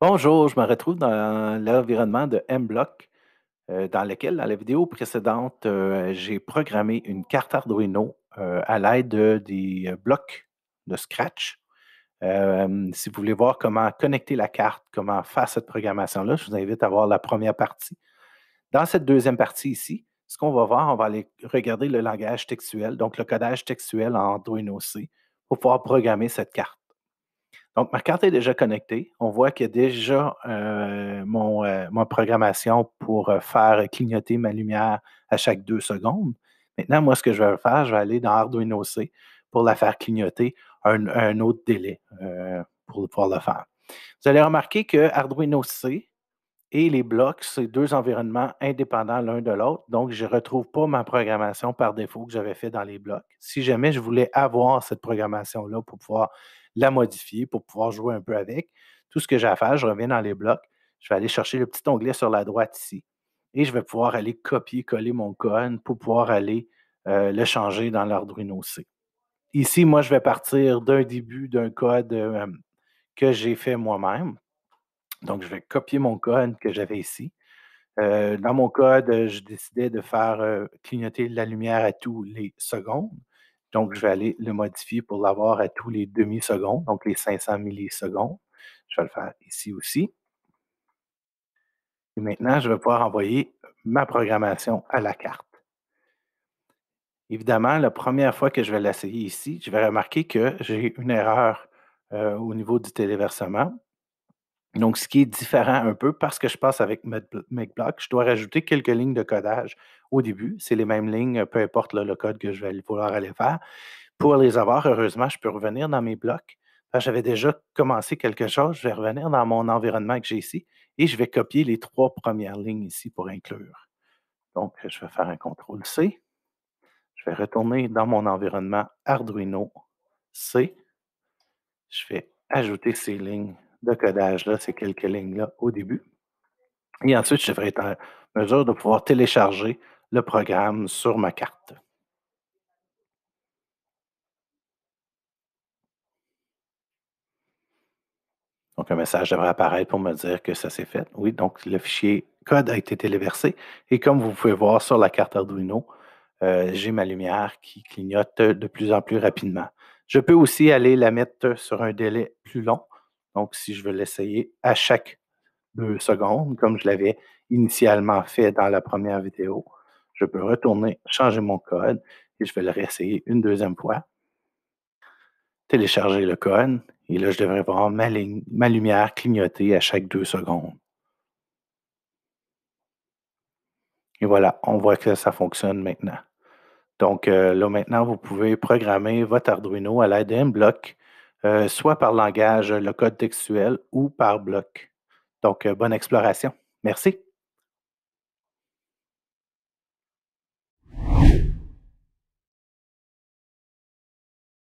Bonjour, je me retrouve dans l'environnement de M-Block, euh, dans lequel, dans la vidéo précédente, euh, j'ai programmé une carte Arduino euh, à l'aide des blocs de Scratch. si vous voulez voir comment connecter la carte, comment faire cette programmation-là, je vous invite à voir la première partie. Dans cette deuxième partie ici, ce qu'on va voir, on va aller regarder le langage textuel, donc le codage textuel en Arduino C, pour pouvoir programmer cette carte. Donc, ma carte est déjà connectée. On voit qu'il y a déjà euh, mon, euh, programmation pour euh, faire clignoter ma lumière à chaque deux secondes. Maintenant, moi, ce que je vais faire, je vais aller dans Arduino C pour la faire clignoter un, un autre délai euh, pour pouvoir le faire. Vous allez remarquer que Arduino C et les blocs, c'est deux environnements indépendants l'un de l'autre. Donc, je ne retrouve pas ma programmation par défaut que j'avais fait dans les blocs. Si jamais je voulais avoir cette programmation-là pour pouvoir la modifier, pour pouvoir jouer un peu avec, tout ce que j'ai à faire, je reviens dans les blocs, je vais aller chercher le petit onglet sur la droite ici et je vais pouvoir aller copier-coller mon code pour pouvoir aller euh, le changer dans l'Arduino C. Ici, moi, je vais partir d'un début d'un code euh, que j'ai fait moi-même donc, je vais copier mon code que j'avais ici. Euh, dans mon code, euh, je décidais de faire euh, clignoter la lumière à tous les secondes. Donc, je vais aller le modifier pour l'avoir à tous les demi-secondes, donc les 500 millisecondes. Je vais le faire ici aussi. Et maintenant, je vais pouvoir envoyer ma programmation à la carte. Évidemment, la première fois que je vais l'essayer ici, je vais remarquer que j'ai une erreur au niveau du téléversement. Donc, ce qui est différent un peu, parce que je passe avec MakeBlock, je dois rajouter quelques lignes de codage au début. C'est les mêmes lignes, peu importe le code que je vais vouloir aller faire. Pour les avoir, heureusement, je peux revenir dans mes blocs. J'avais déjà commencé quelque chose, je vais revenir dans mon environnement que j'ai ici et je vais copier les trois premières lignes ici pour inclure. Donc, je vais faire un CTRL C. Je vais retourner dans mon environnement Arduino C. Je vais ajouter ces lignes de codage-là, ces quelques lignes-là au début. Et ensuite, je devrais être en mesure de pouvoir télécharger le programme sur ma carte. Donc, un message devrait apparaître pour me dire que ça s'est fait. Oui, donc le fichier code a été téléversé. Et comme vous pouvez voir sur la carte Arduino, euh, j'ai ma lumière qui clignote de plus en plus rapidement. Je peux aussi aller la mettre sur un délai plus long donc, si je veux l'essayer à chaque deux secondes, comme je l'avais initialement fait dans la première vidéo, je peux retourner, changer mon code et je vais le réessayer une deuxième fois. Télécharger le code et là, je devrais voir ma, lumière clignoter à chaque deux secondes. Et voilà, on voit que ça fonctionne maintenant. Donc euh, là, maintenant, vous pouvez programmer votre Arduino à l'aide d'un bloc euh, soit par langage, euh, le code textuel ou par bloc. Donc, euh, bonne exploration. Merci.